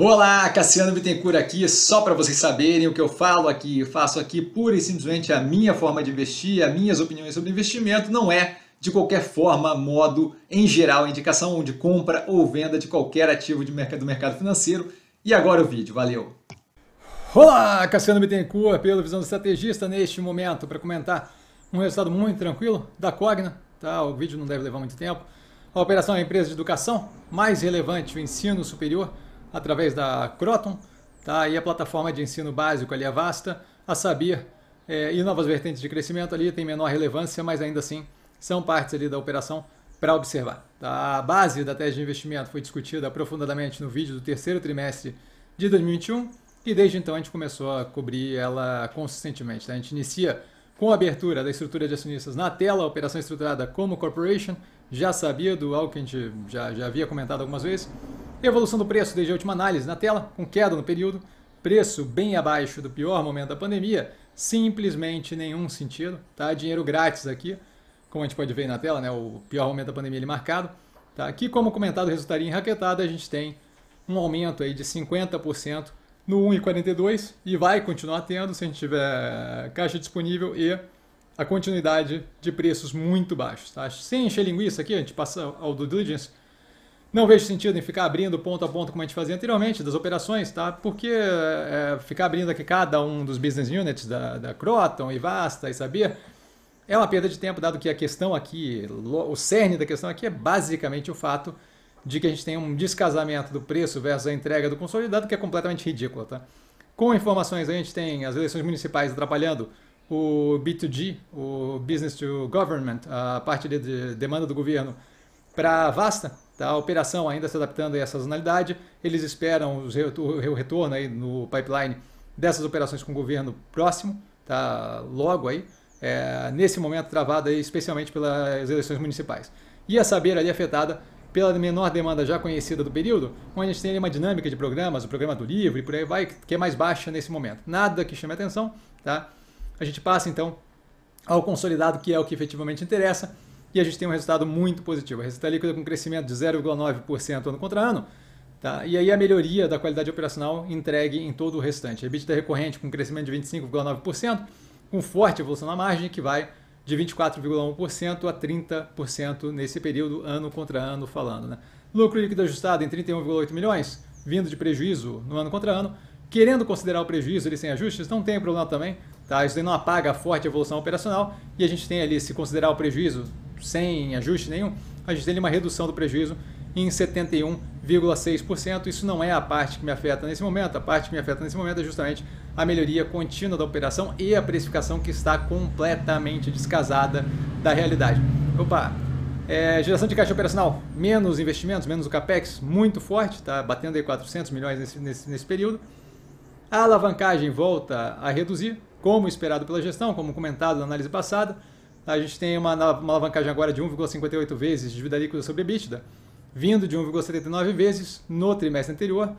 Olá, Cassiano Bittencourt aqui, só para vocês saberem o que eu falo aqui, eu faço aqui pura e simplesmente a minha forma de investir, as minhas opiniões sobre investimento, não é de qualquer forma, modo, em geral, indicação de compra ou venda de qualquer ativo de mercado, do mercado financeiro. E agora o vídeo, valeu! Olá, Cassiano Bittencourt, pelo Visão do Estrategista, neste momento, para comentar um resultado muito tranquilo da Cogna, tá? o vídeo não deve levar muito tempo, a operação é a empresa de educação, mais relevante o ensino superior, através da Croton, tá? e a plataforma de ensino básico ali é vasta, a saber é, e novas vertentes de crescimento ali tem menor relevância, mas ainda assim são partes ali da operação para observar. Tá? A base da tese de investimento foi discutida aprofundadamente no vídeo do terceiro trimestre de 2021 e desde então a gente começou a cobrir ela consistentemente. Tá? A gente inicia com a abertura da estrutura de acionistas na tela, operação estruturada como corporation, já sabia do algo que a gente já, já havia comentado algumas vezes, Evolução do preço desde a última análise na tela, com queda no período, preço bem abaixo do pior momento da pandemia, simplesmente nenhum sentido, tá? Dinheiro grátis aqui, como a gente pode ver na tela, né? O pior momento da pandemia ele marcado, tá? Aqui, como comentado, resultaria em raquetada, a gente tem um aumento aí de 50% no 1,42 e vai continuar tendo se a gente tiver eh, caixa disponível e a continuidade de preços muito baixos, tá? Sem encher linguiça aqui, a gente passa ao due diligence, não vejo sentido em ficar abrindo ponto a ponto como a gente fazia anteriormente das operações, tá? Porque é, ficar abrindo aqui cada um dos business units da, da Croton e Vasta e Sabia é uma perda de tempo, dado que a questão aqui, o cerne da questão aqui é basicamente o fato de que a gente tem um descasamento do preço versus a entrega do consolidado que é completamente ridícula, tá? Com informações a gente tem as eleições municipais atrapalhando o B2G, o Business to Government, a parte de demanda do governo para Vasta. Tá? A operação ainda se adaptando a essa sazonalidade. Eles esperam o retorno aí no pipeline dessas operações com o governo próximo, tá? logo aí, é, nesse momento travado especialmente pelas eleições municipais. E a saber ali afetada pela menor demanda já conhecida do período, onde a gente tem uma dinâmica de programas, o programa do livro e por aí vai, que é mais baixa nesse momento. Nada que chame atenção, tá? A gente passa então ao consolidado, que é o que efetivamente interessa, e a gente tem um resultado muito positivo. A receita é líquida com crescimento de 0,9% ano contra ano, tá? e aí a melhoria da qualidade operacional entregue em todo o restante. A EBITDA recorrente com crescimento de 25,9%, com forte evolução na margem, que vai de 24,1% a 30% nesse período, ano contra ano falando. Né? Lucro líquido ajustado em 31,8 milhões, vindo de prejuízo no ano contra ano. Querendo considerar o prejuízo ali sem ajustes, não tem problema também. Tá? Isso daí não apaga a forte evolução operacional e a gente tem ali, se considerar o prejuízo sem ajuste nenhum, a gente tem uma redução do prejuízo em 71,6%. Isso não é a parte que me afeta nesse momento. A parte que me afeta nesse momento é justamente a melhoria contínua da operação e a precificação que está completamente descasada da realidade. Opa! É, geração de caixa operacional, menos investimentos, menos o CAPEX, muito forte, está batendo aí 400 milhões nesse, nesse, nesse período. A alavancagem volta a reduzir, como esperado pela gestão, como comentado na análise passada a gente tem uma, uma alavancagem agora de 1,58 vezes de dívida líquida sobre EBITDA, vindo de 1,79 vezes no trimestre anterior.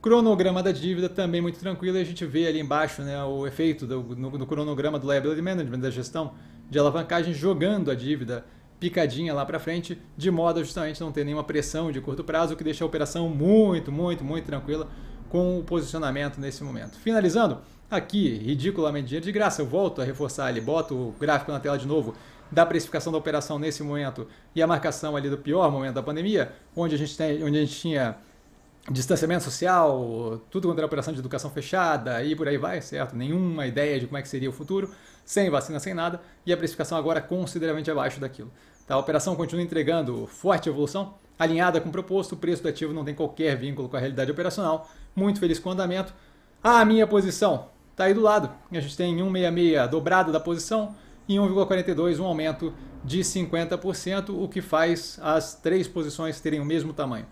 Cronograma da dívida também muito tranquilo, e a gente vê ali embaixo né, o efeito do, no, no cronograma do liability management, da gestão de alavancagem, jogando a dívida picadinha lá para frente, de modo a justamente não ter nenhuma pressão de curto prazo, o que deixa a operação muito, muito, muito tranquila com o posicionamento nesse momento. Finalizando, Aqui, ridiculamente dinheiro de graça. Eu volto a reforçar ali, boto o gráfico na tela de novo da precificação da operação nesse momento e a marcação ali do pior momento da pandemia, onde a gente, tem, onde a gente tinha distanciamento social, tudo quanto era operação de educação fechada e por aí vai, certo? Nenhuma ideia de como é que seria o futuro, sem vacina, sem nada, e a precificação agora consideravelmente abaixo daquilo. Tá? A operação continua entregando forte evolução, alinhada com o proposto, o preço do ativo não tem qualquer vínculo com a realidade operacional, muito feliz com o andamento. A minha posição está aí do lado. A gente tem 1,66 dobrada da posição e 1,42 um aumento de 50%, o que faz as três posições terem o mesmo tamanho.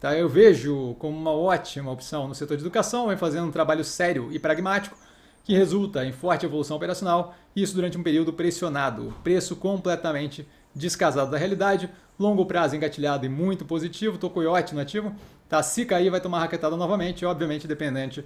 Tá, eu vejo como uma ótima opção no setor de educação, vem fazendo um trabalho sério e pragmático que resulta em forte evolução operacional, isso durante um período pressionado, preço completamente descasado da realidade, longo prazo engatilhado e muito positivo, tô no ativo, tá? Se cair vai tomar raquetada novamente, obviamente dependente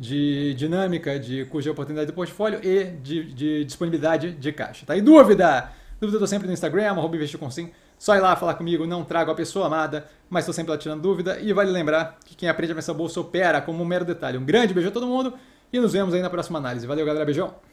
de dinâmica, de de oportunidade do portfólio e de, de disponibilidade de caixa. Tá? E dúvida? Dúvida eu tô sempre no Instagram, arroba investirconsim. Só ir lá falar comigo, não trago a pessoa amada, mas estou sempre lá tirando dúvida. E vale lembrar que quem aprende a pensar bolsa opera como um mero detalhe. Um grande beijo a todo mundo e nos vemos aí na próxima análise. Valeu, galera. Beijão!